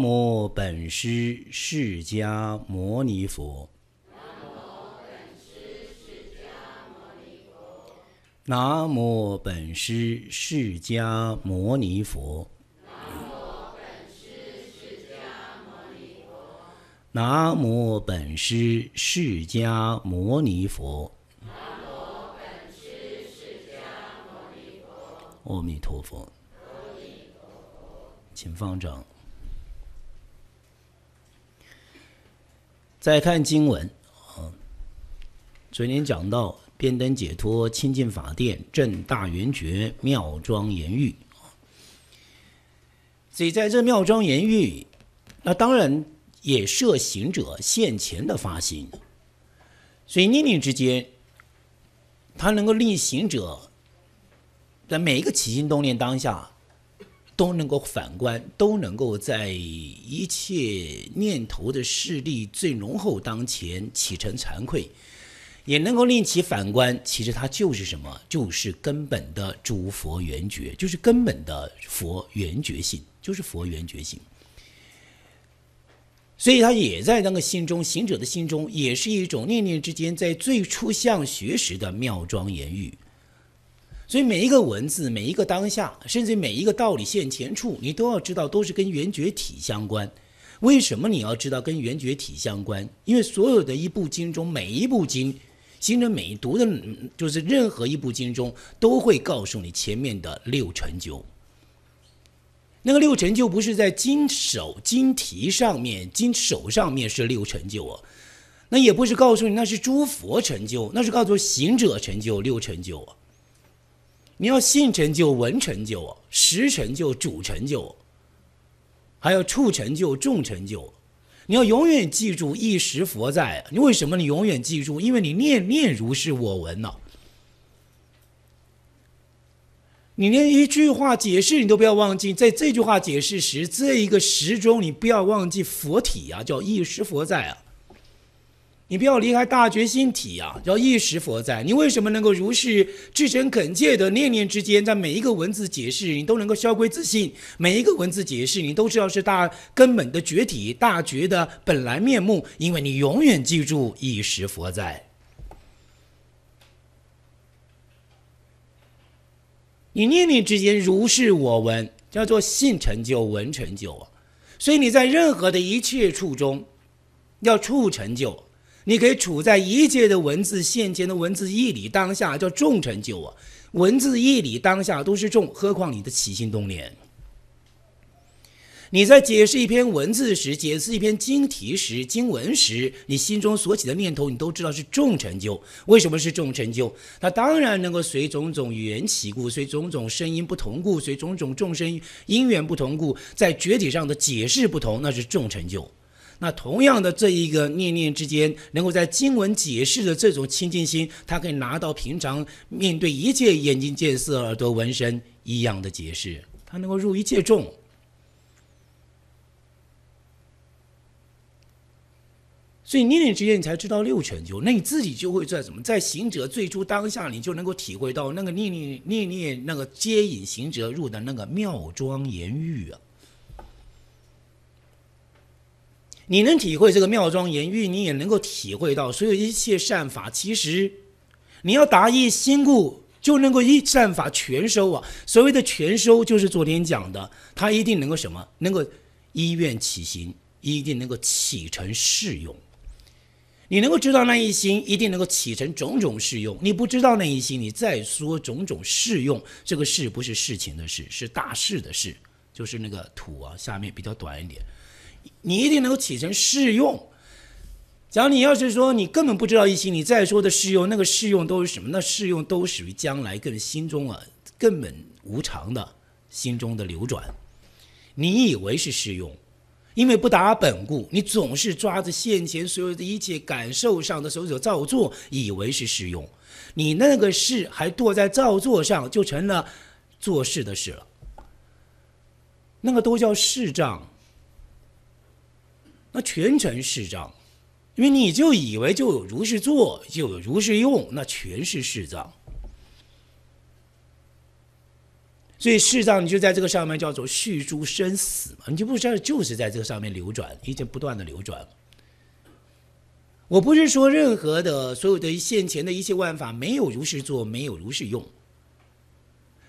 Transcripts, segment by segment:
南无本师释迦牟尼佛。南无本师释迦牟尼佛。南无本师释迦牟尼佛。南无本师释迦牟尼佛。南无本师释迦牟尼佛。阿弥陀佛。请方丈。再看经文，啊，昨天讲到遍灯解脱清净法殿正大圆觉妙庄严域，所以在这妙庄严域，那当然也摄行者现前的发心，所以念念之间，他能够令行者在每一个起心动念当下。都能够反观，都能够在一切念头的势力最浓厚当前启成惭愧，也能够令其反观，其实它就是什么？就是根本的诸佛圆觉，就是根本的佛圆觉性，就是佛圆觉性。所以，他也在那个心中行者的心中，也是一种念念之间，在最初向学时的妙庄严玉。所以每一个文字，每一个当下，甚至每一个道理现前处，你都要知道都是跟圆觉体相关。为什么你要知道跟圆觉体相关？因为所有的一部经中，每一部经，行者每读的，就是任何一部经中都会告诉你前面的六成就。那个六成就不是在经首、经题上面，经手上面是六成就哦。那也不是告诉你那是诸佛成就，那是告诉行者成就六成就。你要信成就、文成就、实成就、主成就，还有处成就、众成就。你要永远记住一时佛在。你为什么？你永远记住，因为你念念如是我闻呢。你连一句话解释你都不要忘记，在这句话解释时，这一个时钟你不要忘记佛体呀，叫一时佛在啊。你不要离开大觉心体呀，叫一时佛在。你为什么能够如是至诚恳切的念念之间，在每一个文字解释，你都能够消归自信；每一个文字解释，你都知道是大根本的觉体、大觉的本来面目，因为你永远记住一时佛在。你念念之间如是我闻，叫做信成就、闻成就。啊。所以你在任何的一切处中，要处成就。你可以处在一切的文字、现前的文字、义理当下叫重成就啊！文字、义理当下都是重，何况你的起心动念？你在解释一篇文字时、解释一篇经题时、经文时，你心中所起的念头，你都知道是重成就。为什么是重成就？它当然能够随种种语言起故，随种种声音不同故，随种种众生因缘不同故，在觉体上的解释不同，那是重成就。那同样的，这一个念念之间，能够在经文解释的这种清净心，他可以拿到平常面对一切眼睛见色、耳朵闻声一样的解释，他能够入一切众。所以念念之间，你才知道六成就，那你自己就会在怎么在行者最初当下，你就能够体会到那个念念念念那个接引行者入的那个妙庄严狱啊。你能体会这个妙庄严韵，你也能够体会到所有一切善法。其实，你要达一心故，就能够一善法全收啊。所谓的全收，就是昨天讲的，他一定能够什么，能够依愿起行，一定能够起成适用。你能够知道那一心，一定能够起成种种适用。你不知道那一心，你再说种种适用，这个事不是事情的事，是大事的事，就是那个土啊，下面比较短一点。你一定能够起成试用。假如你要是说你根本不知道一心，你再说的试用，那个试用都是什么？那试用都属于将来，个人心中啊根本无常的心中的流转。你以为是试用，因为不达本故，你总是抓着现前所有的一切感受上的所有造作，以为是试用。你那个事还堕在造作上，就成了做事的事了。那个都叫试障。那全程是障，因为你就以为就有如是做，就有如是用，那全是是障。所以世障你就在这个上面叫做续诸生死嘛，你就不知道就是在这个上面流转，一直不断的流转。我不是说任何的所有的现前的一切万法没有如是做，没有如是用。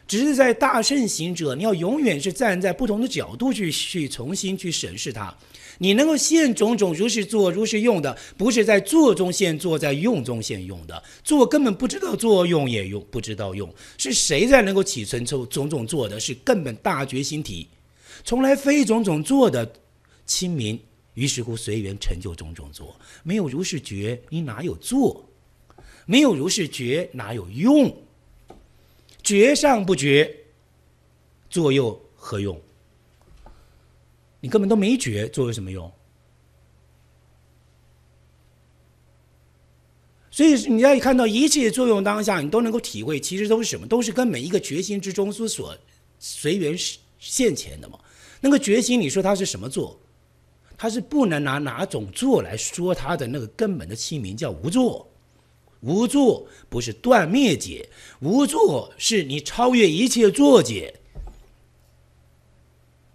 只是在大圣行者，你要永远是站在不同的角度去去重新去审视它。你能够现种种如是做、如是用的，不是在做中现做，在用中现用的。做根本不知道作用也用不知道用，是谁在能够起存出种种做的？是根本大觉心体，从来非种种做的清明。于是乎随缘成就种种做，没有如是觉，你哪有做？没有如是觉，哪有用？觉上不觉，作又何用？你根本都没觉，作有什么用？所以，你要看到一切作用当下，你都能够体会，其实都是什么？都是跟每一个决心之中所随缘现前的嘛。那个决心，你说它是什么作？它是不能拿哪种作来说它的那个根本的器名，叫无作。无作不是断灭解，无作是你超越一切作解，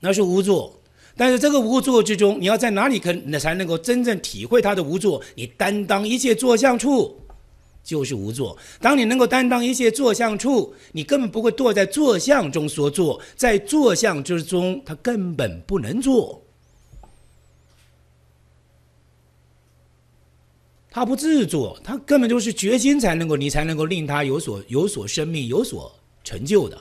那是无作。但是这个无作之中，你要在哪里肯，那才能够真正体会他的无作？你担当一切作相处，就是无作。当你能够担当一切作相处，你根本不会堕在作相中所作，在作相之中，他根本不能做。他不自作，他根本就是决心才能够，你才能够令他有所有所生命有所成就的。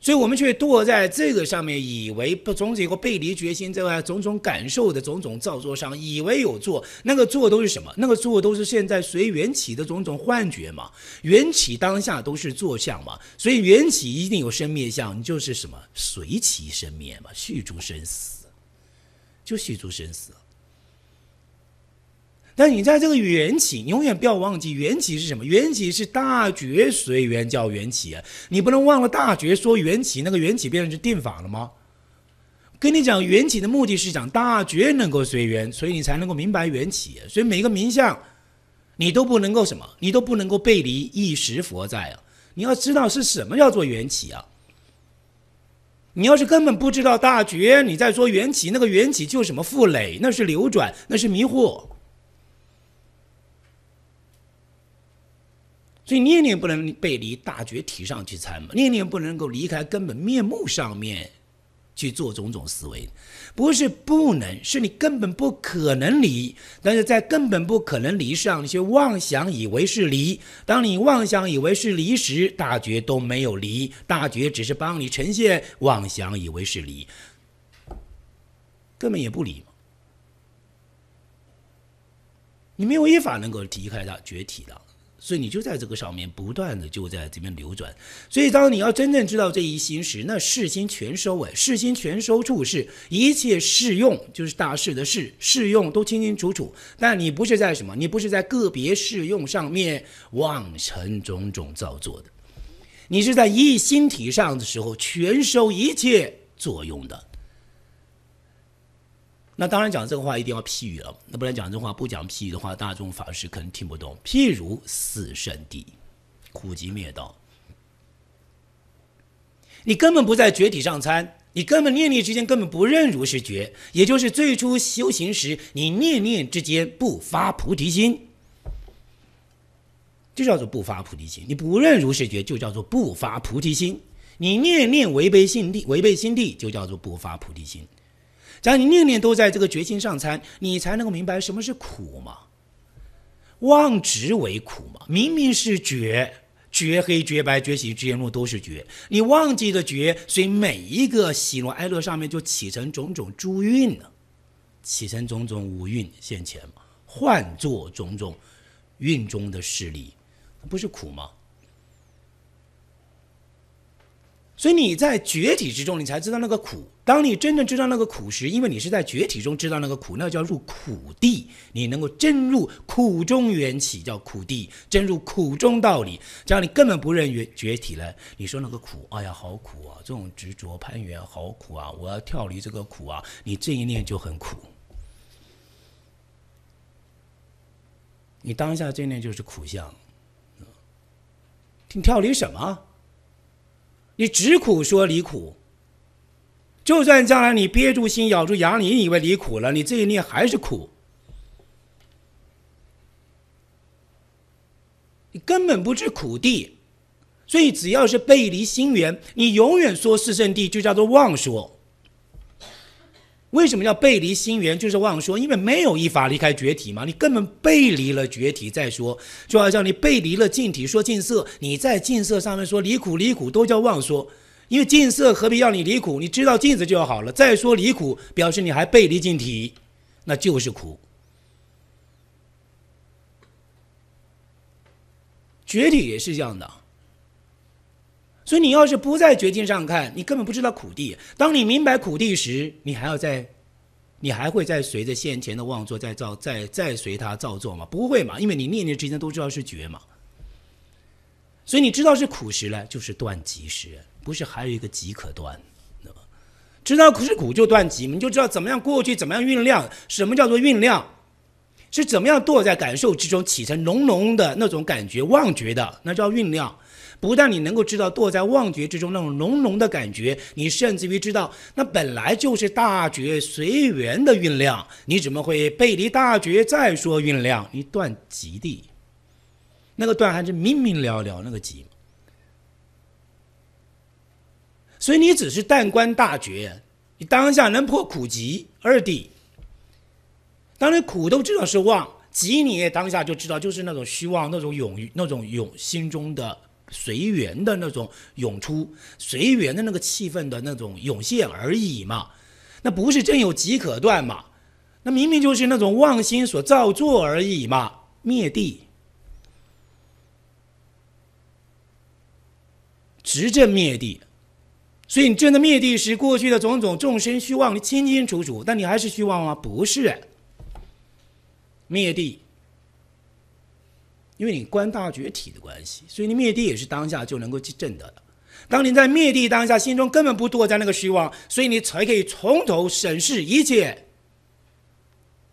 所以，我们却堕在这个上面，以为不总从有个背离决心之外种种感受的种种造作上，以为有做那个做都是什么？那个做都是现在随缘起的种种幻觉嘛。缘起当下都是作相嘛。所以，缘起一定有生灭相，你就是什么随其生灭嘛，续诸生死，就续诸生死。但你在这个缘起，永远不要忘记缘起是什么？缘起是大觉随缘叫缘起啊！你不能忘了大觉说缘起，那个缘起变成是定法了吗？跟你讲缘起的目的是讲大觉能够随缘，所以你才能够明白缘起。所以每个名相，你都不能够什么，你都不能够背离一时佛在啊！你要知道是什么叫做缘起啊！你要是根本不知道大觉，你在说缘起，那个缘起就是什么负累，那是流转，那是迷惑。所以念念不能背离大觉体上去参嘛，念念不能够离开根本面目上面去做种种思维，不是不能，是你根本不可能离。但是在根本不可能离上，你些妄想以为是离。当你妄想以为是离时，大觉都没有离，大觉只是帮你呈现妄想以为是离，根本也不离嘛。你没有依法能够离开到觉体的。所以你就在这个上面不断的就在这边流转，所以当你要真正知道这一心时，那事心全收哎，事心全收处是一切适用，就是大事的事适用都清清楚楚，但你不是在什么，你不是在个别适用上面妄成种种造作的，你是在一心体上的时候全收一切作用的。那当然讲这个话一定要譬喻了。那不然讲这话不讲譬喻的话，大众法师可能听不懂。譬如死圣地、苦集灭道，你根本不在觉体上参，你根本念念之间根本不认如是觉，也就是最初修行时，你念念之间不发菩提心，就叫做不发菩提心。你不认如是觉，就叫做不发菩提心。你念念违背心地，违背心地就叫做不发菩提心。只要你念念都在这个觉心上参，你才能够明白什么是苦嘛？忘执为苦嘛？明明是觉，觉黑觉白觉喜觉怒都是觉，你忘记了觉，所以每一个喜怒哀乐上面就起成种种诸运了，起成种种五运现前嘛，唤作种种运中的势力，它不是苦吗？所以你在觉体之中，你才知道那个苦。当你真正知道那个苦时，因为你是在觉体中知道那个苦，那叫入苦地。你能够真入苦中缘起，叫苦地；真入苦中道理，样你根本不认觉觉体了。你说那个苦，哎呀，好苦啊！这种执着攀缘，好苦啊！我要跳离这个苦啊！你这一念就很苦。你当下这一念就是苦相。你跳离什么？你只苦说离苦，就算将来你憋住心、咬住牙，你以为离苦了，你这一念还是苦，你根本不知苦地。所以只要是背离心源，你永远说四圣地就叫做妄说。为什么叫背离心源？就是妄说，因为没有依法离开觉体嘛。你根本背离了觉体再说，就好像你背离了净体说净色，你在净色上面说离苦，离苦都叫妄说，因为净色何必要你离苦？你知道净子就好了。再说离苦，表示你还背离净体，那就是苦。觉体也是这样的。所以你要是不在绝境上看，你根本不知道苦地。当你明白苦地时，你还要在，你还会再随着先前的妄作再造，再再随他造作吗？不会嘛，因为你念念之间都知道是绝嘛。所以你知道是苦时呢，就是断即时，不是还有一个即可断？知道是苦就断极，你就知道怎么样过去，怎么样酝酿，什么叫做酝酿，是怎么样堕在感受之中，起成浓浓的那种感觉妄觉的，那叫酝酿。不但你能够知道堕在妄觉之中那种浓浓的感觉，你甚至于知道那本来就是大觉随缘的运量，你怎么会背离大觉再说运量？你断极地，那个断还是明明了了那个极，所以你只是但观大觉，你当下能破苦集二谛。当然苦都知道是妄，极你也当下就知道，就是那种虚妄，那种永那种永心中的。随缘的那种涌出，随缘的那个气氛的那种涌现而已嘛，那不是真有即可断嘛？那明明就是那种妄心所造作而已嘛，灭地，执政灭地。所以你真的灭地时，过去的种种众生虚妄，你清清楚楚，但你还是虚妄吗？不是，灭地。因为你观大觉体的关系，所以你灭地也是当下就能够去证得的。当你在灭地当下，心中根本不堕在那个虚妄，所以你才可以从头审视一切，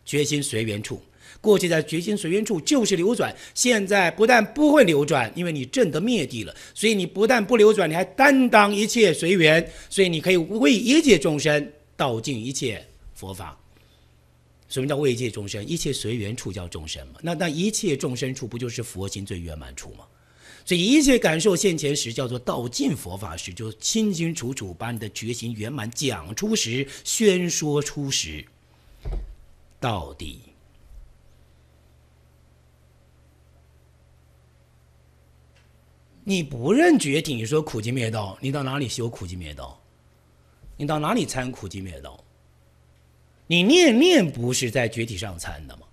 决心随缘处。过去在决心随缘处就是流转，现在不但不会流转，因为你证得灭地了，所以你不但不流转，你还担当一切随缘，所以你可以为一切众生道尽一切佛法。什么叫慰藉众生？一切随缘处叫众生嘛。那那一切众生处不就是佛心最圆满处吗？所以一切感受现前时，叫做道尽佛法时，就清清楚楚把你的觉行圆满讲出时，宣说出时，到底你不认觉体，你说苦集灭道，你到哪里修苦集灭道？你到哪里参苦集灭道？你念念不是在觉体上参的吗？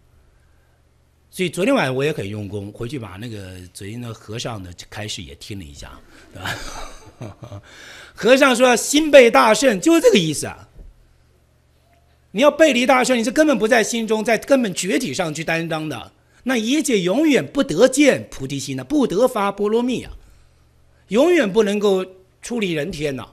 所以昨天晚上我也很用功，回去把那个昨天那和尚的开始也听了一下，对吧？和尚说心背大圣，就是这个意思啊。你要背离大圣，你是根本不在心中，在根本觉体上去担当的，那一切永远不得见菩提心的，不得发波罗蜜啊，永远不能够出离人天呐。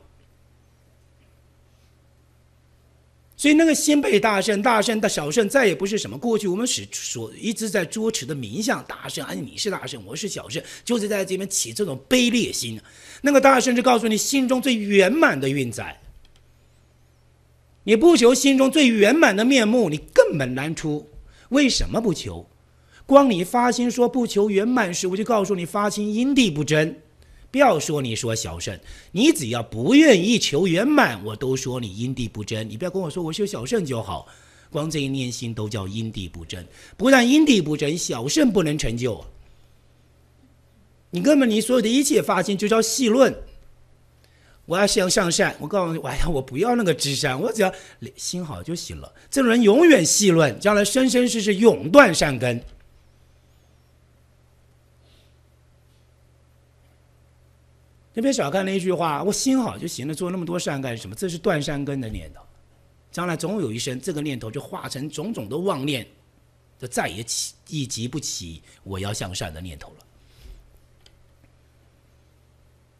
所以那个心被大圣、大圣的小圣再也不是什么过去我们所一直在捉持的名相，大圣，哎，你是大圣，我是小圣，就是在这边起这种卑劣心。那个大圣就告诉你心中最圆满的运载，你不求心中最圆满的面目，你根本难出。为什么不求？光你发心说不求圆满时，我就告诉你发心因地不争。不要说你说小圣，你只要不愿意求圆满，我都说你因地不真。你不要跟我说我修小圣就好，光这一念心都叫因地不真。不但因地不真，小圣不能成就。你根本你所有的一切发心就叫细论。我想向善，我告诉你，哎呀，我不要那个智善，我只要心好就行了。这种人永远细论，将来生生世世永断善根。你别小看那一句话，我心好就行了，做那么多善干什么？这是断善根的念头，将来总有一生，这个念头就化成种种的妄念，就再也起一集不起我要向善的念头了。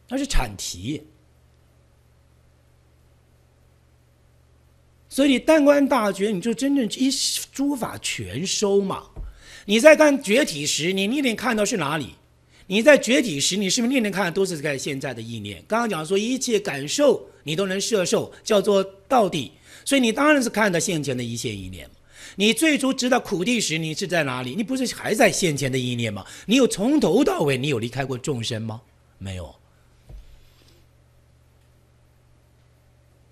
那是产题。所以但观大觉，你就真正一诸法全收嘛。你在看觉体时，你一定看到是哪里？你在觉体时，你是不是念念看都是在现在的意念？刚刚讲说一切感受你都能摄受，叫做到底。所以你当然是看到现前的一切意念。你最初知道苦地时，你是在哪里？你不是还在现前的意念吗？你有从头到尾你有离开过众生吗？没有。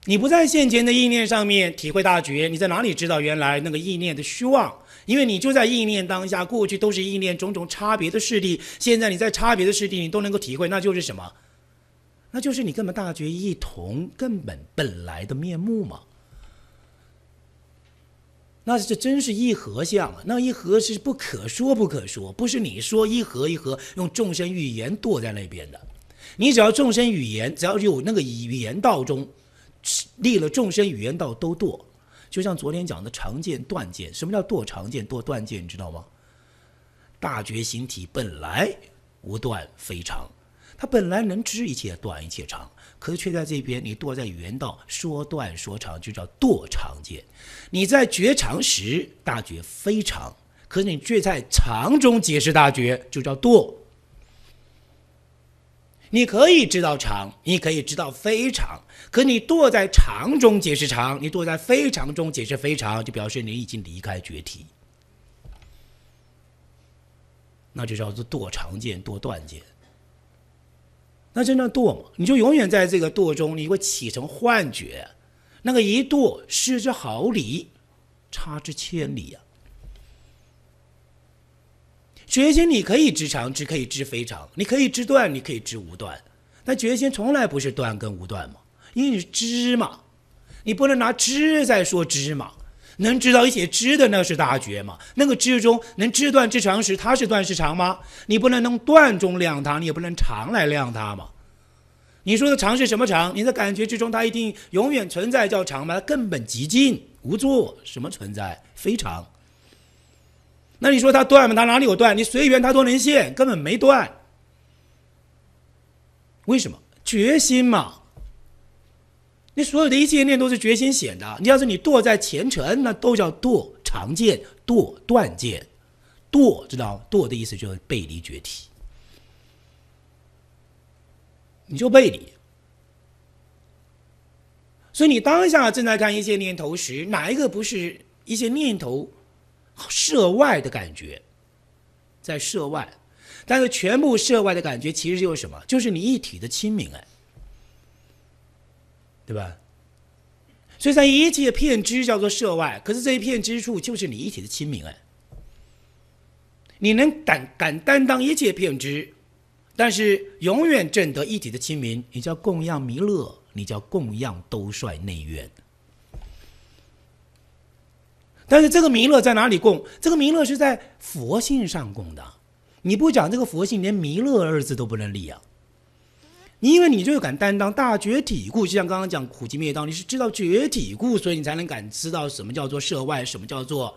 你不在现前的意念上面体会大觉，你在哪里知道原来那个意念的虚妄？因为你就在意念当下，过去都是意念种种差别的势力。现在你在差别的势力，你都能够体会，那就是什么？那就是你根本大觉一同根本本来的面目嘛。那这真是一合相啊！那一合是不可说不可说，不是你说一合一合用众生语言躲在那边的。你只要众生语言，只要有那个语言道中。立了众生语言道都堕，就像昨天讲的长见断见。什么叫堕长见、堕断见？你知道吗？大觉形体本来无断非常，它本来能知一切短一切长，可是却在这边你堕在语言道说断说长，就叫堕长见。你在觉长时大觉非常，可是你却在长中解释大觉，就叫堕。你可以知道长，你可以知道非常，可你堕在长中解释长，你堕在非常中解释非常，就表示你已经离开觉体，那就叫做堕常见、堕断见。那真正堕嘛，你就永远在这个堕中，你会起成幻觉，那个一堕失之毫厘，差之千里呀。觉心，你可以知常，知可以知非常，你可以知断，你可以知无断。但觉心从来不是断跟无断嘛，因为你知嘛，你不能拿知在说知嘛。能知道一些知的，那是大觉嘛。那个知中能知断知常时，它是断是常吗？你不能用断中量它，你也不能常来量它嘛。你说的长是什么长？你的感觉之中，它一定永远存在叫长嘛？它根本极尽无作，什么存在？非常。那你说它断吗？它哪里有断？你随缘，它都能现，根本没断。为什么？决心嘛。你所有的一切念都是决心显的。你要是你堕在前尘，那都叫堕常见、堕断见、堕，知道？吗？堕的意思就是背离觉体，你就背离。所以你当下正在看一些念头时，哪一个不是一些念头？涉外的感觉，在涉外，但是全部涉外的感觉其实就是什么？就是你一体的亲民，哎，对吧？所以在一切片之叫做涉外，可是这一片之处就是你一体的亲民，哎，你能敢敢担当一切片之，但是永远挣得一体的亲民，你叫供养弥勒，你叫供养兜率内院。但是这个弥勒在哪里供？这个弥勒是在佛性上供的。你不讲这个佛性，连弥勒二字都不能立啊。你因为你就敢担当大觉体故，就像刚刚讲苦集灭道，你是知道觉体故，所以你才能感知到什么叫做涉外，什么叫做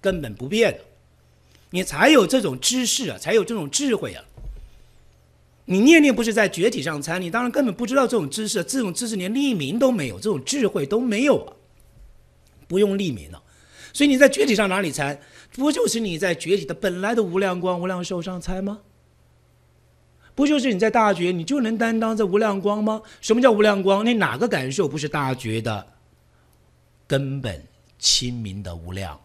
根本不变的，你才有这种知识啊，才有这种智慧啊。你念念不是在觉体上参，你当然根本不知道这种知识，这种知识连立名都没有，这种智慧都没有啊，不用立名了。所以你在觉体上哪里参，不就是你在觉体的本来的无量光无量寿上参吗？不就是你在大觉，你就能担当这无量光吗？什么叫无量光？你哪个感受不是大觉的根本清明的无量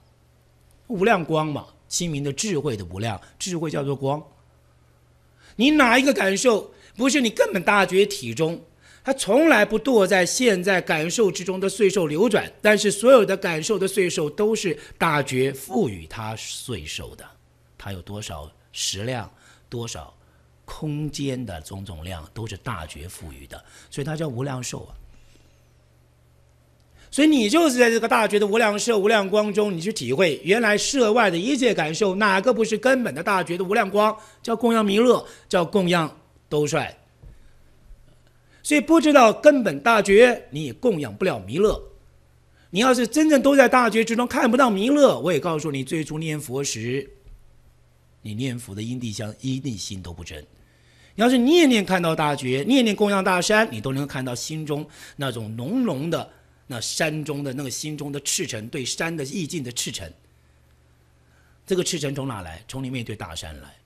无量光嘛？清明的智慧的无量，智慧叫做光。你哪一个感受不是你根本大觉体中？他从来不堕在现在感受之中的岁寿流转，但是所有的感受的岁寿都是大觉赋予他岁寿的，他有多少食量、多少空间的总总量都是大觉赋予的，所以他叫无量寿啊。所以你就是在这个大觉的无量寿、无量光中，你去体会，原来涉外的一切感受，哪个不是根本的大觉的无量光？叫供养弥勒，叫供养兜率。所以不知道根本大觉，你也供养不了弥勒。你要是真正都在大觉之中看不到弥勒，我也告诉你，最初念佛时，你念佛的因地相一定心都不真。你要是念念看到大觉，念念供养大山，你都能看到心中那种浓浓的那山中的那个心中的赤诚，对山的意境的赤诚。这个赤诚从哪来？从你面对大山来。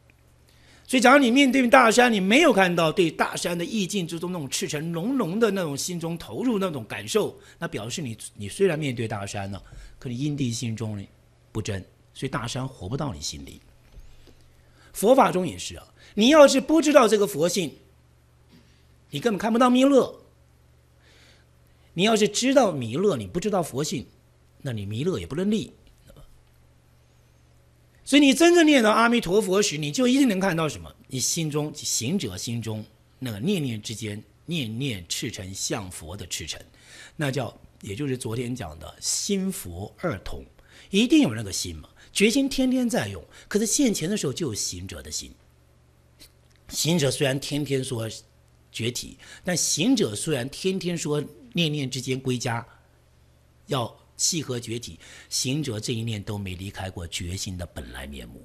所以，假如你面对大山，你没有看到对大山的意境之中那种赤诚浓浓的那种心中投入那种感受，那表示你你虽然面对大山了，可你因地心中呢不真，所以大山活不到你心里。佛法中也是啊，你要是不知道这个佛性，你根本看不到弥勒；你要是知道弥勒，你不知道佛性，那你弥勒也不能立，所以你真正念到阿弥陀佛时，你就一定能看到什么？你心中行者心中那个念念之间，念念赤诚向佛的赤诚，那叫也就是昨天讲的心佛二同，一定有那个心嘛，决心天天在用。可是现前的时候就有行者的心，行者虽然天天说绝体，但行者虽然天天说念念之间归家，要。契合觉体，行者这一念都没离开过觉心的本来面目，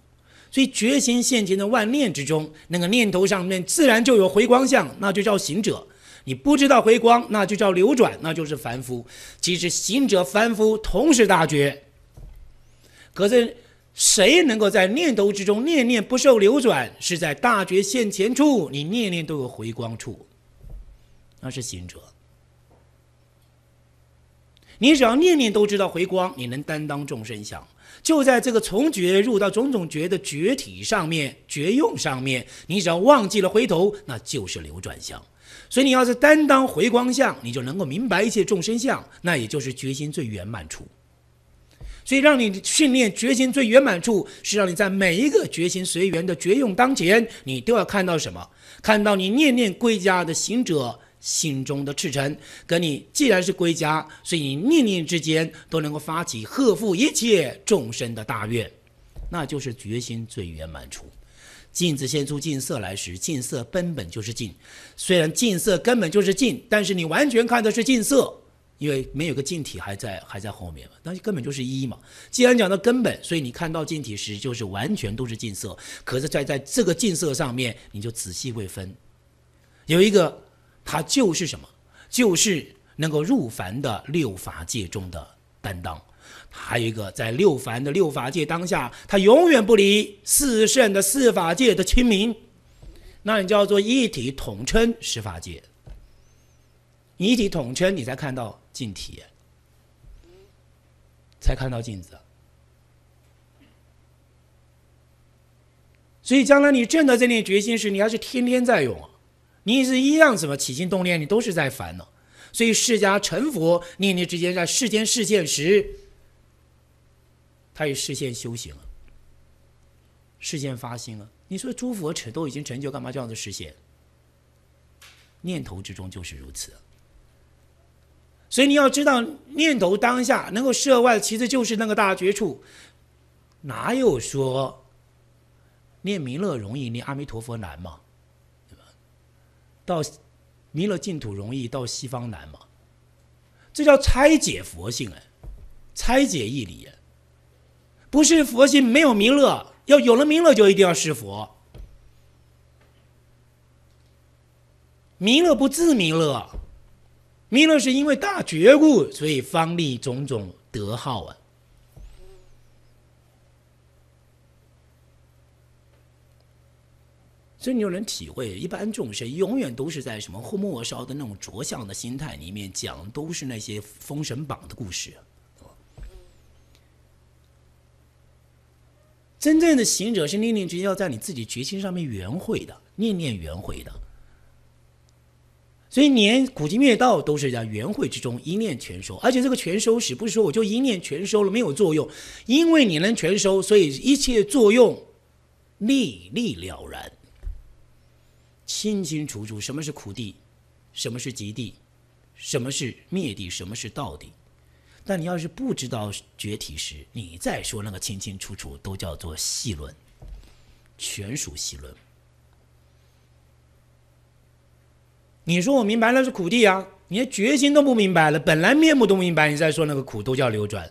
所以觉心现前的万念之中，那个念头上面自然就有回光相，那就叫行者。你不知道回光，那就叫流转，那就是凡夫。其实行者、凡夫同时大觉。可是谁能够在念头之中念念不受流转，是在大觉现前处，你念念都有回光处，那是行者。你只要念念都知道回光，你能担当众生相，就在这个从觉入到种种觉的觉体上面、觉用上面，你只要忘记了回头，那就是流转相。所以你要是担当回光相，你就能够明白一切众生相，那也就是决心最圆满处。所以让你训练决心最圆满处，是让你在每一个决心随缘的觉用当前，你都要看到什么？看到你念念归家的行者。心中的赤诚，跟你既然是归家，所以你念念之间都能够发起荷负一切众生的大愿，那就是决心最圆满处。净子现出净色来时，净色根本就是净。虽然净色根本就是净，但是你完全看的是净色，因为没有个净体还在还在后面嘛。那根本就是一嘛。既然讲到根本，所以你看到净体时，就是完全都是净色。可是，在在这个净色上面，你就仔细会分，有一个。他就是什么？就是能够入凡的六法界中的担当。还有一个，在六凡的六法界当下，他永远不离四圣的四法界的亲民。那你叫做一体统称十法界。一体统称，你才看到净体，才看到镜子。所以，将来你真的在练决心时，你还是天天在用。你是一样怎么起心动念，你都是在烦恼。所以，释迦成佛，念念之间在世间事现时，他也实现修行了，事现发心了。你说诸佛成都已经成就，干嘛这样子实现？念头之中就是如此。所以你要知道，念头当下能够涉外，其实就是那个大觉处。哪有说念弥勒容易，念阿弥陀佛难嘛？到弥勒净土容易，到西方难嘛？这叫拆解佛性哎，拆解义理不是佛性没有弥勒，要有了弥勒就一定要是佛。弥勒不自弥勒，弥勒是因为大觉悟，所以方立种种德号啊。所以你就能体会，一般众生永远都是在什么末梢的那种着相的心态里面讲，都是那些《封神榜》的故事。真正的行者是念念决心，要在你自己决心上面圆会的，念念圆会的。所以连古今灭道都是在圆会之中一念全收，而且这个全收时不是说我就一念全收了没有作用？因为你能全收，所以一切作用历历了然。清清楚楚，什么是苦地，什么是极地，什么是灭地，什么是道地。但你要是不知道觉体时，你再说那个清清楚楚，都叫做细论，全属细论。你说我明白了是苦地啊，你连决心都不明白了，本来面目都明白，你再说那个苦都叫流转。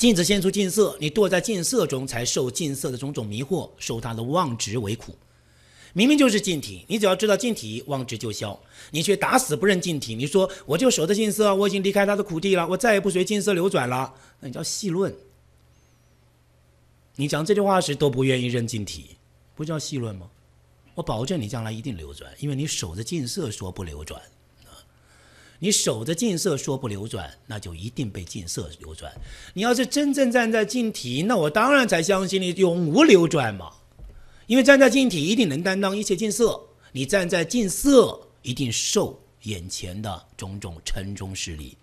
镜子现出镜色，你堕在镜色中，才受镜色的种种迷惑，受他的妄执为苦。明明就是镜体，你只要知道镜体，妄执就消。你却打死不认镜体，你说我就守着镜色，我已经离开他的苦地了，我再也不随镜色流转了。那你叫戏论。你讲这句话时都不愿意认镜体，不叫戏论吗？我保证你将来一定流转，因为你守着镜色说不流转。你守着净色说不流转，那就一定被净色流转。你要是真正站在净体，那我当然才相信你永无流转嘛。因为站在净体，一定能担当一切净色。你站在净色，一定受眼前的种种尘中势力。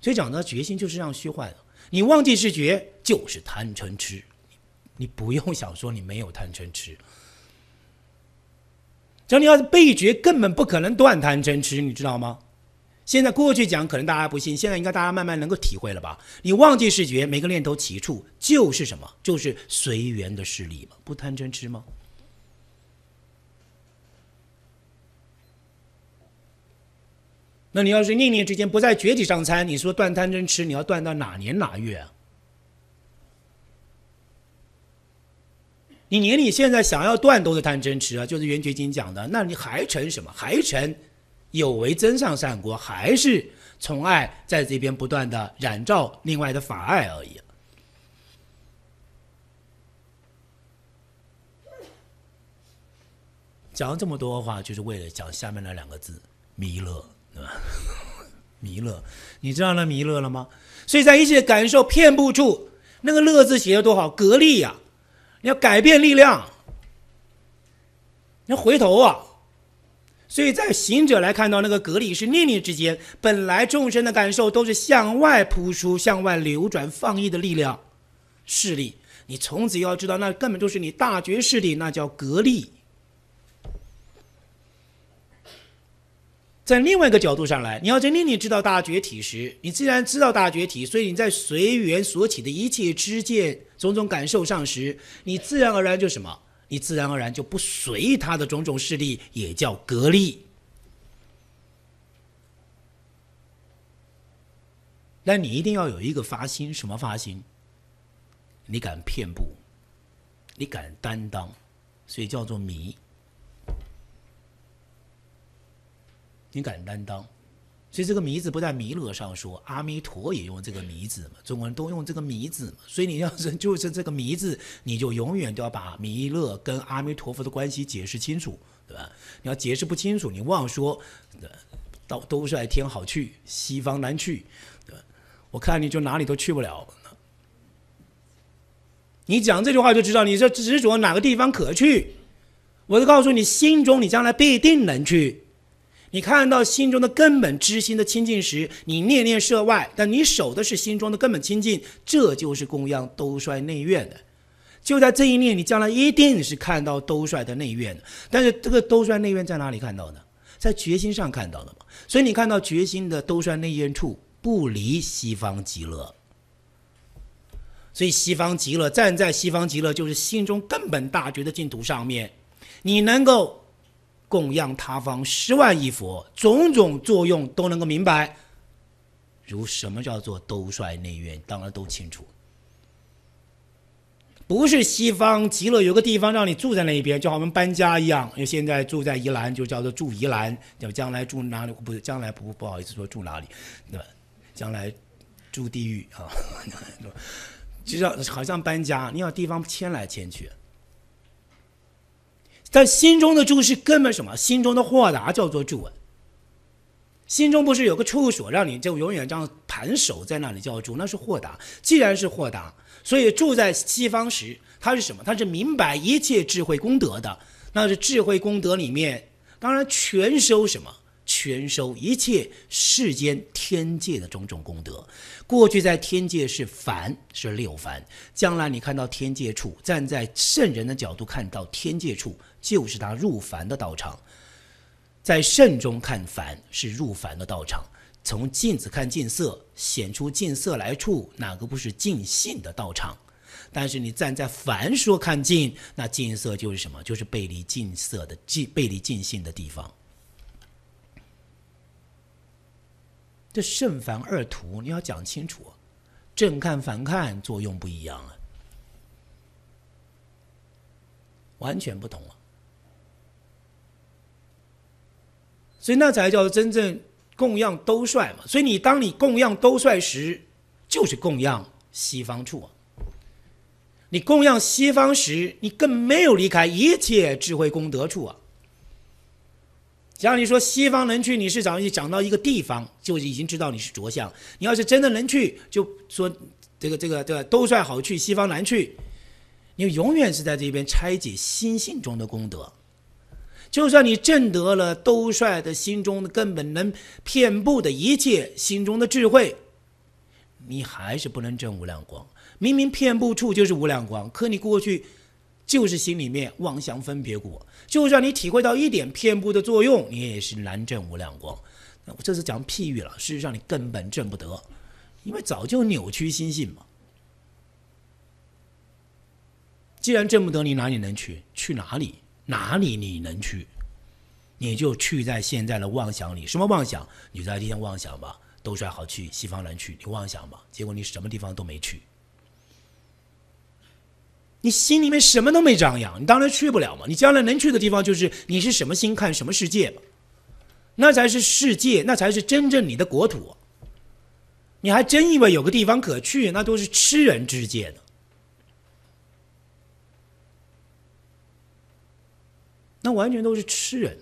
所以讲到决心就是这样虚幻的。你忘记视觉，就是贪嗔痴。你不用想说你没有贪嗔痴。只要你要是被觉，根本不可能断贪嗔痴，你知道吗？现在过去讲，可能大家不信，现在应该大家慢慢能够体会了吧？你忘记视觉，每个念头起处就是什么？就是随缘的事力嘛，不贪嗔痴吗？那你要是念念之间不在觉体上参，你说断贪嗔痴，你要断到哪年哪月啊？你连你现在想要断都是贪嗔痴啊，就是《圆觉经》讲的，那你还成什么？还成有为真上善国，还是从爱在这边不断的染照另外的法爱而已。讲了这么多话，就是为了讲下面那两个字——弥勒，对吧？弥勒，你知道那弥勒了吗？所以，在一切感受骗不住，那个“乐”字写的多好，格力呀！你要改变力量，你要回头啊！所以在行者来看到那个隔离是念念之间，本来众生的感受都是向外扑出、向外流转、放逸的力量势力。你从此要知道，那根本就是你大觉势力，那叫隔离。在另外一个角度上来，你要在令你知道大觉体时，你既然知道大觉体，所以你在随缘所起的一切知见、种种感受上时，你自然而然就什么？你自然而然就不随他的种种势力，也叫格力。那你一定要有一个发心，什么发心？你敢骗不？你敢担当？所以叫做迷。你敢担当，所以这个迷字不在弥勒上说，阿弥陀也用这个迷字嘛？中国人都用这个迷字嘛？所以你要是 就是这个迷字，你就永远都要把弥勒跟阿弥陀佛的关系解释清楚，对吧？你要解释不清楚，你妄说，到都是爱天好去，西方难去，对吧？我看你就哪里都去不了。你讲这句话就知道，你这执着哪个地方可去？我就告诉你，心中你将来必定能去。你看到心中的根本之心的清净时，你念念涉外，但你守的是心中的根本清净，这就是供养兜率内院的。就在这一念，你将来一定是看到兜率的内院的。但是这个兜率内院在哪里看到的？在决心上看到的嘛？所以你看到决心的兜率内院处不离西方极乐。所以西方极乐站在西方极乐，就是心中根本大觉的净土上面，你能够。供养他方十万亿佛，种种作用都能够明白。如什么叫做兜率内院，当然都清楚。不是西方极乐有个地方让你住在那边，就好像我们搬家一样。因为现在住在宜兰，就叫做住宜兰；要将来住哪里？不是将来不不好意思说住哪里，对吧？将来住地狱啊，就像好像搬家，你要地方迁来迁去。但心中的住是根本什么？心中的豁达叫做住。心中不是有个处所，让你就永远这样盘守在那里叫住，那是豁达。既然是豁达，所以住在西方时，它是什么？它是明白一切智慧功德的。那是智慧功德里面，当然全收什么？全收一切世间天界的种种功德。过去在天界是凡，是六凡。将来你看到天界处，站在圣人的角度看到天界处，就是他入凡的道场。在圣中看凡，是入凡的道场。从镜子看镜色，显出镜色来处，哪个不是尽性的道场？但是你站在凡说看镜，那镜色就是什么？就是背离镜色的，镜背离尽性的地方。这正反二图你要讲清楚，正看反看作用不一样啊，完全不同啊。所以那才叫真正供养都帅嘛。所以你当你供养都帅时，就是供养西方处啊。你供养西方时，你更没有离开一切智慧功德处啊。只要你说西方能去，你是长，一长讲到一个地方，就已经知道你是着相。你要是真的能去，就说这个、这个、这个兜率好去西方难去，你永远是在这边拆解心性中的功德。就算你证得了兜率的心中的根本能，遍布的一切心中的智慧，你还是不能证无量光。明明遍布处就是无量光，可你过去。就是心里面妄想分别果。就算你体会到一点偏布的作用，你也是难证无量光。我这是讲譬喻了，事实上你根本证不得，因为早就扭曲心性嘛。既然证不得，你哪里能去？去哪里？哪里你能去？你就去在现在的妄想里。什么妄想？你在地上妄想吧，都说好去西方人去，你妄想吧，结果你什么地方都没去。你心里面什么都没张扬，你当然去不了嘛。你将来能去的地方，就是你是什么心看什么世界嘛，那才是世界，那才是真正你的国土。你还真以为有个地方可去，那都是吃人之界的，那完全都是吃人。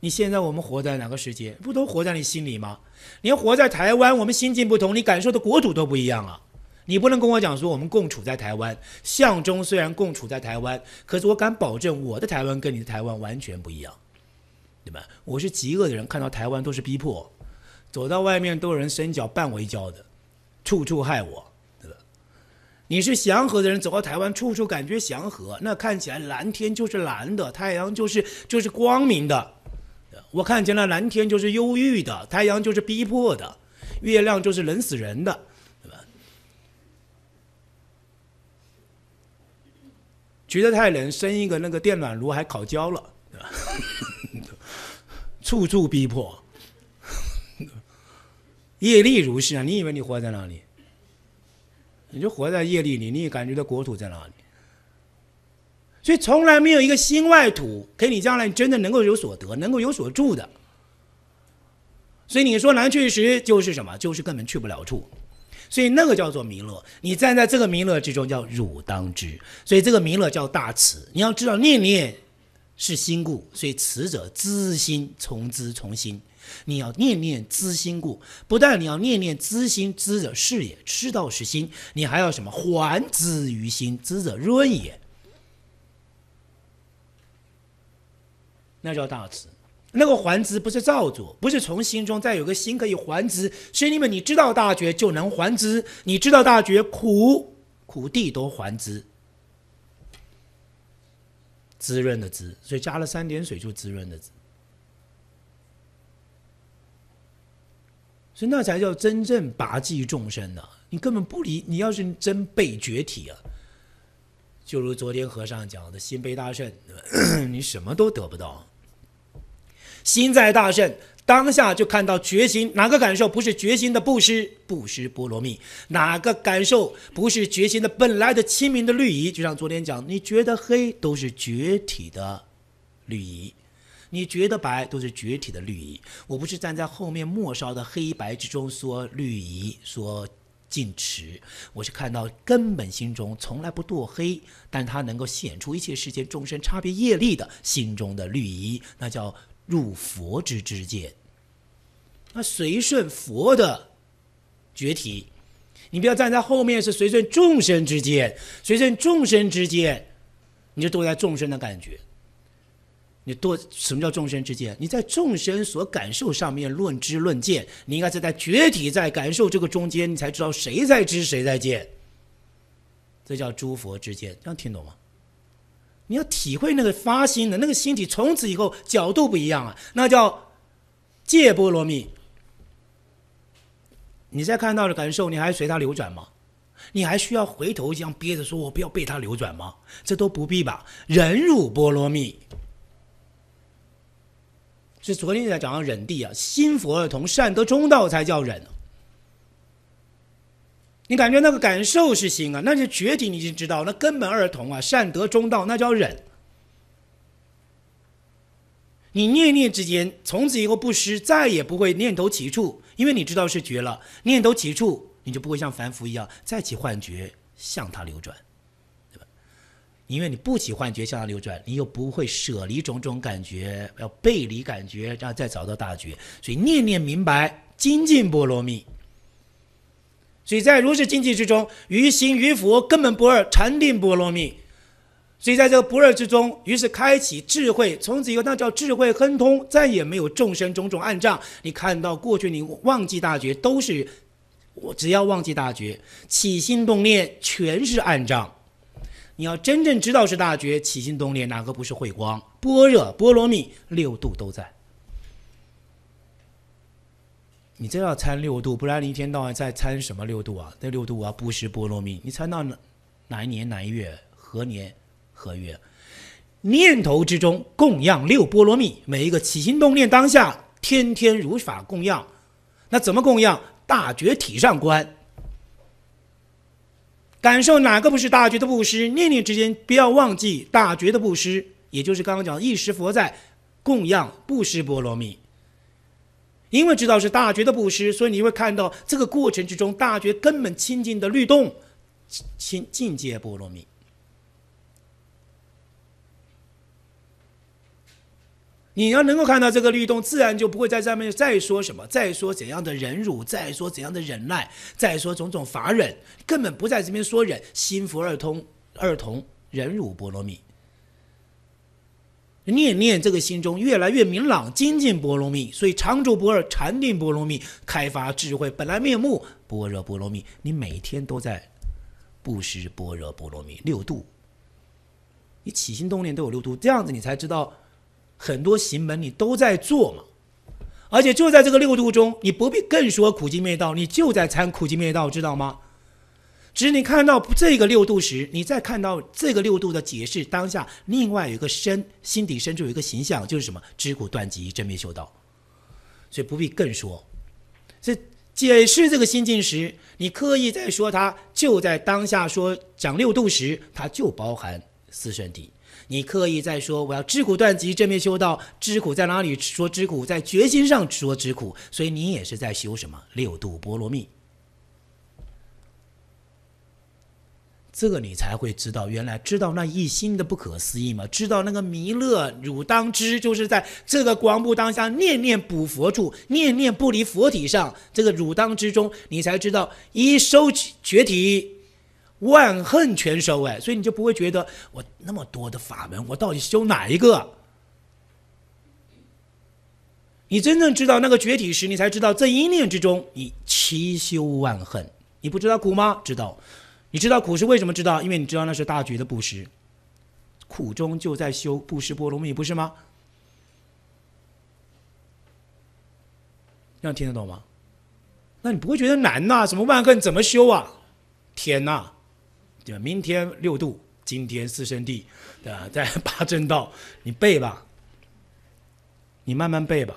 你现在我们活在哪个世界？不都活在你心里吗？连活在台湾，我们心境不同，你感受的国土都不一样啊。你不能跟我讲说我们共处在台湾，相中虽然共处在台湾，可是我敢保证我的台湾跟你的台湾完全不一样，对吧？我是极恶的人，看到台湾都是逼迫，走到外面都有人伸脚绊我一跤的，处处害我，对吧？你是祥和的人，走到台湾处处感觉祥和，那看起来蓝天就是蓝的，太阳就是就是光明的，我看见了蓝天就是忧郁的，太阳就是逼迫的，月亮就是冷死人的。觉得太冷，生一个那个电暖炉还烤焦了，处处逼迫，业力如是啊！你以为你活在哪里？你就活在业力里，你也感觉到国土在哪里？所以从来没有一个心外土，给你将来真的能够有所得，能够有所住的。所以你说难去时，就是什么？就是根本去不了处。所以那个叫做弥勒，你站在这个弥勒之中叫汝当知。所以这个弥勒叫大慈，你要知道念念是心故，所以慈者知心从知从心，你要念念知心故，不但你要念念知心，知者是也，知道是心，你还要什么还之于心，知者润也，那叫大慈。那个还之不是造作，不是从心中再有个心可以还之。是因为你知道大觉就能还之，你知道大觉苦苦地都还之，滋润的滋，所以加了三点水就滋润的滋。所以那才叫真正拔济众生呢。你根本不理，你要是真背觉体啊，就如昨天和尚讲的心背大圣，你什么都得不到。心在大圣当下就看到觉心，哪个感受不是觉心的布施、布施波罗蜜？哪个感受不是觉心的本来的清明的绿意？就像昨天讲，你觉得黑都是觉体的绿意，你觉得白都是觉体的绿意。我不是站在后面末梢的黑白之中说绿意、说净持，我是看到根本心中从来不堕黑，但它能够显出一切世间众生差别业力的心中的绿意，那叫。入佛之之见，那随顺佛的觉体，你不要站在后面是随顺众生之见，随顺众生之见，你就多在众生的感觉。你多什么叫众生之见？你在众生所感受上面论知论见，你应该是在觉体在感受这个中间，你才知道谁在知谁在见。这叫诸佛之见，这样听懂吗？你要体会那个发心的那个心体，从此以后角度不一样了，那叫戒波罗蜜。你在看到的感受，你还随它流转吗？你还需要回头一样憋着说“我不要被它流转”吗？这都不必吧。忍辱波罗蜜是昨天在讲忍地啊，心佛二同，善得中道才叫忍。你感觉那个感受是心啊？那是觉体，你就知道那根本二同啊。善德中道，那叫忍。你念念之间，从此以后不失，再也不会念头起处，因为你知道是觉了。念头起处，你就不会像凡夫一样再起幻觉向他流转，对吧？因为你不起幻觉向他流转，你又不会舍离种种感觉，要背离感觉，然后再找到大觉。所以念念明白精进波罗蜜。所以，在如是境界之中，于心于佛根本不二，禅定波罗蜜。所以，在这个不二之中，于是开启智慧，从此以后那叫智慧亨通，再也没有众生种种暗障。你看到过去，你忘记大觉都是，我只要忘记大觉，起心动念全是暗障。你要真正知道是大觉，起心动念哪个不是慧光般若波罗蜜六度都在。你真要参六度，不然你一天到晚在参什么六度啊？这六度啊，不施波罗蜜，你参到哪哪一年哪一月何年何月？念头之中供养六波罗蜜，每一个起心动念当下，天天如法供养。那怎么供养？大觉体上观，感受哪个不是大觉的布施？念念之间，不要忘记大觉的布施，也就是刚刚讲的一时佛在供养布施波罗蜜。因为知道是大觉的布施，所以你会看到这个过程之中，大觉根本亲近的律动，亲境界波罗蜜。你要能够看到这个律动，自然就不会在上面再说什么，再说怎样的忍辱，再说怎样的忍耐，再说种种法忍，根本不在这边说忍心服二通二同忍辱波罗蜜。念念这个心中越来越明朗，精进波罗蜜，所以常住不二禅定波罗蜜，开发智慧本来面目般若波罗蜜。你每天都在布施般若波罗蜜六度，你起心动念都有六度，这样子你才知道很多行门你都在做嘛。而且就在这个六度中，你不必更说苦集灭道，你就在参苦集灭道，知道吗？只是你看到这个六度时，你再看到这个六度的解释当下，另外有一个深心底深处有一个形象，就是什么知苦断极，真没修道，所以不必更说。以解释这个心境时，你刻意在说它就在当下说讲六度时，它就包含四圣谛。你刻意在说我要知苦断极，正面修道，知苦在哪里说知苦在决心上说知苦，所以你也是在修什么六度波罗蜜。这个你才会知道，原来知道那一心的不可思议吗？知道那个弥勒汝当知，就是在这个光目当下，念念补佛处，念念不离佛体上，这个汝当之中，你才知道一收绝体，万恨全收。哎，所以你就不会觉得我那么多的法门，我到底修哪一个？你真正知道那个绝体时，你才知道这一念之中，你七修万恨，你不知道苦吗？知道。你知道苦是为什么知道？因为你知道那是大局的布施，苦中就在修布施波罗蜜，不是吗？这样听得懂吗？那你不会觉得难呐？什么万恨怎么修啊？天呐，对吧？明天六度，今天四圣地，对吧？在八正道，你背吧，你慢慢背吧。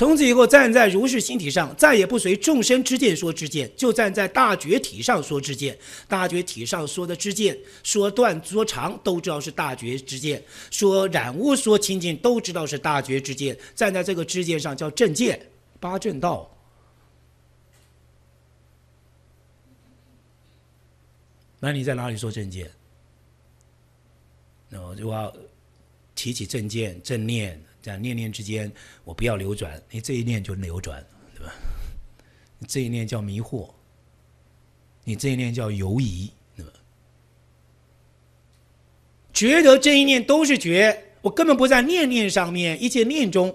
从此以后，站在如是心体上，再也不随众生之见说之见，就站在大觉体上说之见。大觉体上说的之见，说断说长，都知道是大觉之见；说染污说清净，都知道是大觉之见。站在这个之见上叫正见八正道。那你在哪里说正见？那我就要提起正见正念。这样念念之间，我不要流转，你这一念就流转，对吧？你这一念叫迷惑，你这一念叫犹疑，对吧？觉得这一念都是觉，我根本不在念念上面，一切念中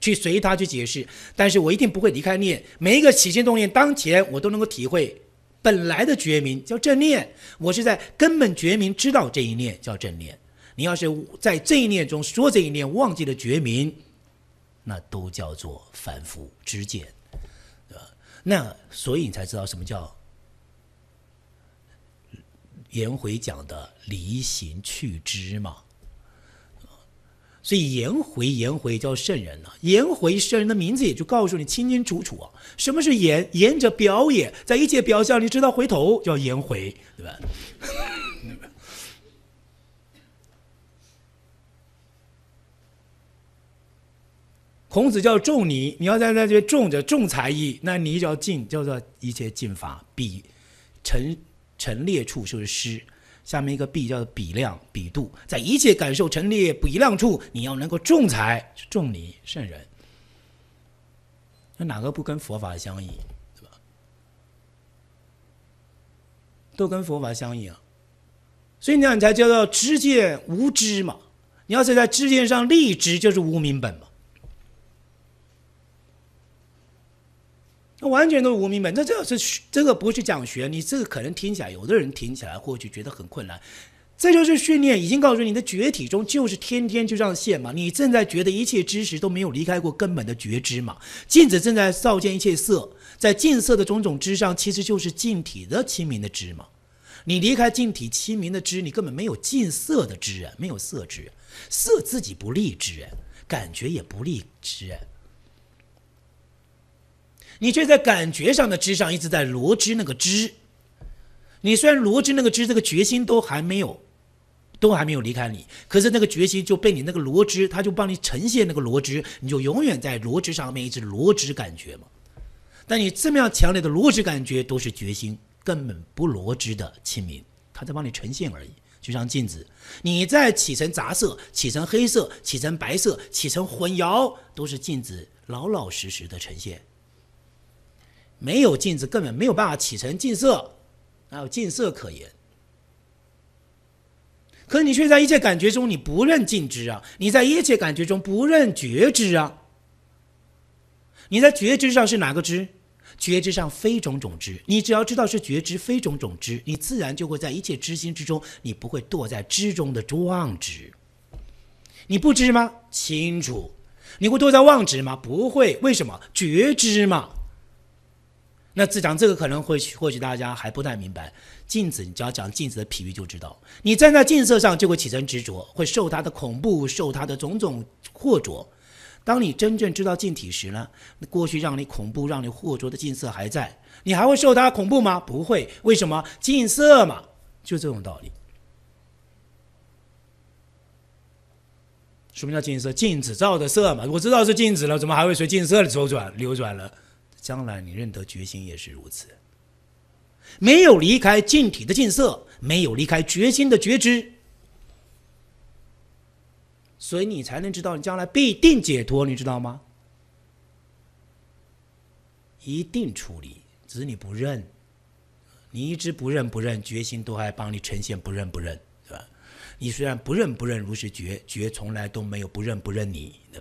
去随他去解释，但是我一定不会离开念，每一个起心动念当前，我都能够体会本来的觉明，叫正念，我是在根本觉明知道这一念叫正念。你要是在这一念中说这一念忘记了觉明，那都叫做反复之见，对吧？那所以你才知道什么叫颜回讲的离形去知嘛。所以颜回，颜回叫圣人呢。颜回圣人的名字也就告诉你清清楚楚啊，什么是颜？颜者表也，在一切表象，你知道回头叫颜回，对吧？孔子叫仲尼，你要在那些重着重才艺，那尼叫尽，叫做一切尽法。比陈陈列处就是诗，下面一个比叫做比量比度，在一切感受陈列比量处，你要能够仲裁，仲尼圣人，那哪个不跟佛法相应，对吧？都跟佛法相应，啊。所以那样你才叫做知见无知嘛。你要是在知见上立知，就是无明本嘛。完全都是无明本，这这是这个不是讲学，你这个可能听起来有的人听起来或许觉得很困难，这就是训练，已经告诉你的觉体中就是天天就这样现嘛，你正在觉的一切知识都没有离开过根本的觉知嘛，镜子正在照见一切色，在净色的种种之上，其实就是净体的清明的知嘛，你离开净体清明的知，你根本没有净色的知啊，没有色知，色自己不立知，感觉也不立知。你却在感觉上的知上一直在罗知那个知，你虽然罗知那个知这个决心都还没有，都还没有离开你，可是那个决心就被你那个罗知，他就帮你呈现那个罗知，你就永远在罗知上面一直罗知感觉嘛。但你这么样强烈的罗织感觉，都是决心根本不罗知的亲民，他在帮你呈现而已。就像镜子，你在起成杂色，起成黑色，起成白色，起成混淆，都是镜子老老实实的呈现。没有镜子根本没有办法起成尽色，哪有尽色可言？可你却在一切感觉中你不认尽知啊，你在一切感觉中不认觉知啊。你在觉知上是哪个知？觉知上非种种知。你只要知道是觉知非种种知，你自然就会在一切知心之中，你不会堕在知中的妄知。你不知吗？清楚。你会堕在妄知吗？不会。为什么？觉知嘛。那自讲这个可能会或许大家还不太明白，镜子，你只要讲镜子的比喻就知道，你站在镜色上就会起身执着，会受它的恐怖，受它的种种惑浊。当你真正知道镜体时呢，过去让你恐怖、让你惑浊的镜色还在，你还会受它恐怖吗？不会，为什么？镜色嘛，就这种道理。什么叫净色？镜子照的色嘛。我知道是镜子了，怎么还会随镜色的周转流转了？将来你认得决心也是如此，没有离开净体的净色，没有离开决心的觉知，所以你才能知道你将来必定解脱，你知道吗？一定处理，只是你不认，你一直不认不认决心，都还帮你呈现不认不认，是吧？你虽然不认不认，如实觉觉从来都没有不认不认你吧？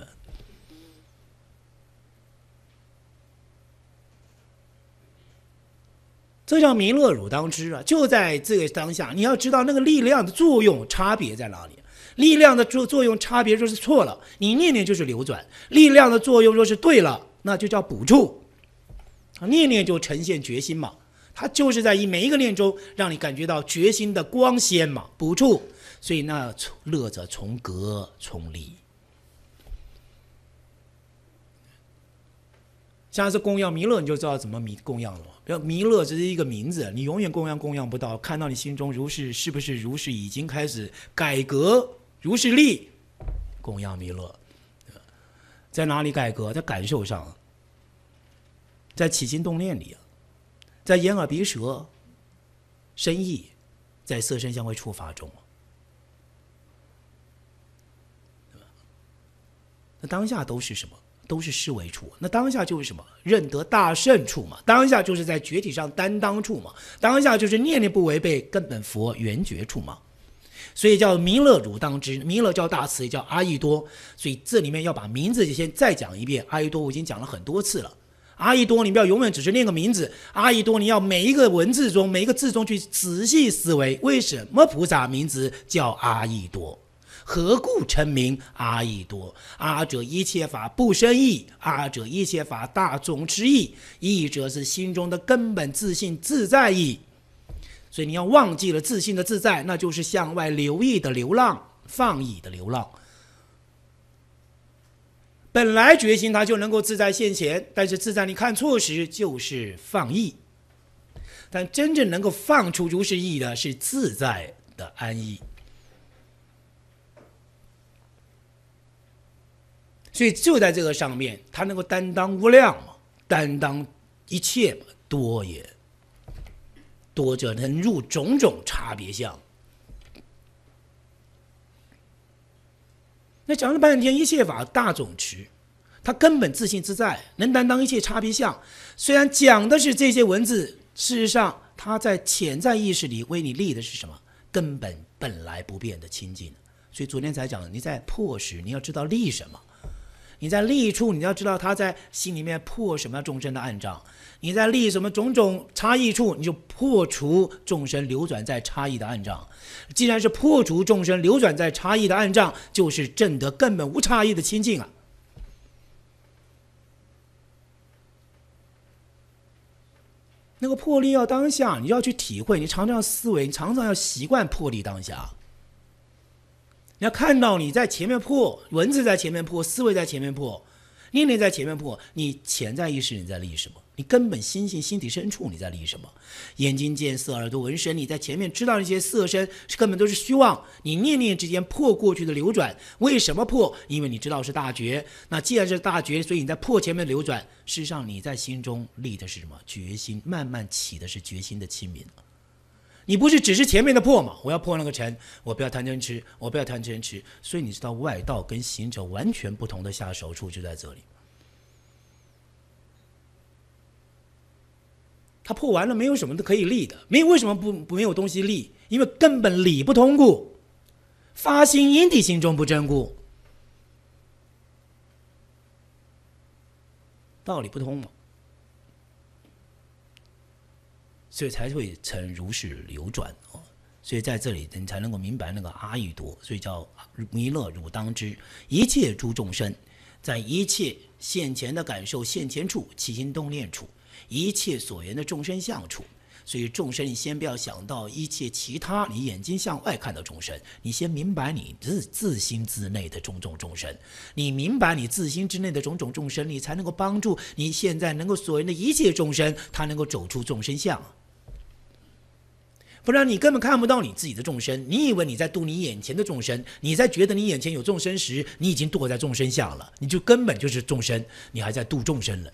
这叫弥勒汝当知啊，就在这个当下，你要知道那个力量的作用差别在哪里。力量的作作用差别就是错了，你念念就是流转；力量的作用若是对了，那就叫补助。念念就呈现决心嘛，它就是在以每一个念中让你感觉到决心的光鲜嘛，补助。所以那乐者从格从理，下次供养弥勒，你就知道怎么弥供养了。要弥勒，这是一个名字，你永远供养供养不到。看到你心中如是，是不是如是已经开始改革如是力，供养弥勒，在哪里改革？在感受上，在起心动念里，在眼耳鼻舌身意，在色身香味触法中，那当下都是什么？都是视为处，那当下就是什么？认得大圣处嘛。当下就是在觉体上担当处嘛。当下就是念念不违背根本佛缘觉处嘛。所以叫弥乐汝当之，弥乐叫大慈，也叫阿逸多。所以这里面要把名字先再讲一遍。阿逸多我已经讲了很多次了。阿逸多，你不要永远只是念个名字。阿逸多，你要每一个文字中，每一个字中去仔细思维，为什么菩萨名字叫阿逸多？何故称名阿依多？阿者一切法不生意，阿者一切法大总之意。意者是心中的根本自信自在意。所以你要忘记了自信的自在，那就是向外留意的流浪，放逸的流浪。本来决心他就能够自在现前，但是自在你看错时就是放逸。但真正能够放出如是意的，是自在的安逸。所以就在这个上面，他能够担当无量嘛，担当一切多也多者能入种种差别相。那讲了半天一切法大总持，他根本自信自在，能担当一切差别相。虽然讲的是这些文字，事实上他在潜在意识里为你立的是什么？根本本来不变的清净。所以昨天才讲，你在破时你要知道立什么。你在利处，你要知道他在心里面破什么众生的暗障；你在利什么种种差异处，你就破除众生流转在差异的暗障。既然是破除众生流转在差异的暗障，就是证得根本无差异的清净啊。那个破例要当下，你要去体会，你常常要思维，你常常要习惯破例当下。你要看到你在前面破文字，在前面破思维，在前面破念念在前面破，你潜在意识你在立什么？你根本心性心底深处你在立什么？眼睛见色，耳朵闻声，你在前面知道那些色声根本都是虚妄。你念念之间破过去的流转，为什么破？因为你知道是大觉。那既然是大觉，所以你在破前面流转。事实上你在心中立的是什么？决心，慢慢起的是决心的清明。你不是只是前面的破吗？我要破那个尘，我不要贪嗔痴，我不要贪嗔痴。所以你知道外道跟行者完全不同的下手处就在这里。他破完了，没有什么可以立的，没为什么不没有东西立？因为根本理不通故，发心因地心中不真故，道理不通嘛。所以才会成如是流转啊！所以在这里你才能够明白那个阿育多，所以叫弥勒汝当知，一切诸众生，在一切现前的感受、现前处、起心动念处，一切所缘的众生相处。所以众生，你先不要想到一切其他，你眼睛向外看到众生，你先明白你自自心之内的种种众生，你明白你自心之内的种种众生，你才能够帮助你现在能够所缘的一切众生，他能够走出众生相。不然你根本看不到你自己的众生，你以为你在度你眼前的众生，你在觉得你眼前有众生时，你已经堕在众生下了，你就根本就是众生，你还在度众生了。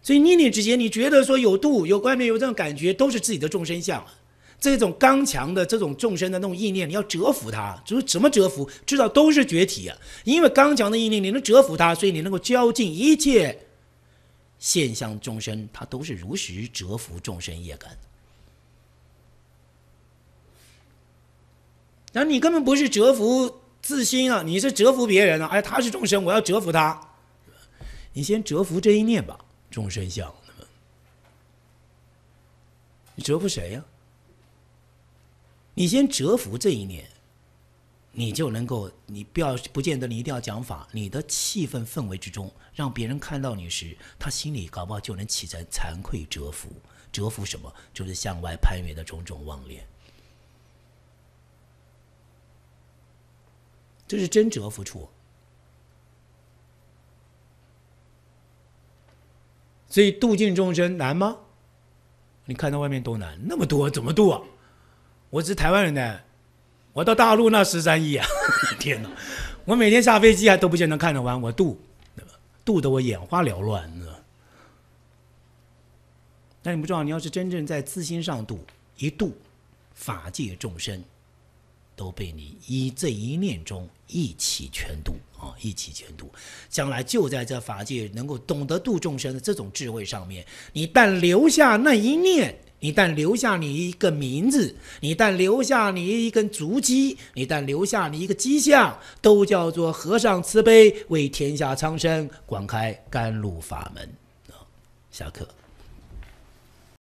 所以念念之间，你觉得说有度、有外面有这种感觉，都是自己的众生相这种刚强的这种众生的那种意念，你要折服他，就是怎么折服，至少都是觉体啊。因为刚强的意念，你能折服他，所以你能够教尽一切现象众生，他都是如实折服众生业感。那你根本不是折服自心啊，你是折服别人啊。哎，他是众生，我要折服他，你先折服这一念吧，众生相。你折服谁呀？你先折伏这一年，你就能够，你不要不见得你一定要讲法，你的气氛氛围之中，让别人看到你时，他心里搞不好就能起在惭愧折伏，折伏什么？就是向外攀缘的种种妄念，这是真折伏处。所以度尽众生难吗？你看到外面多难，那么多怎么度啊？我是台湾人呢，我到大陆那十三亿啊！天哪，我每天下飞机还都不见得看得完，我度，度得我眼花缭乱。那你不知道，你要是真正在自心上度，一度，法界众生。都被你一这一念中一起全度啊，一起全度，将来就在这法界能够懂得度众生的这种智慧上面，你但留下那一念，你但留下你一个名字，你但留下你一根足迹，你但留下你一个迹象，都叫做和尚慈悲，为天下苍生广开甘露法门啊！下课。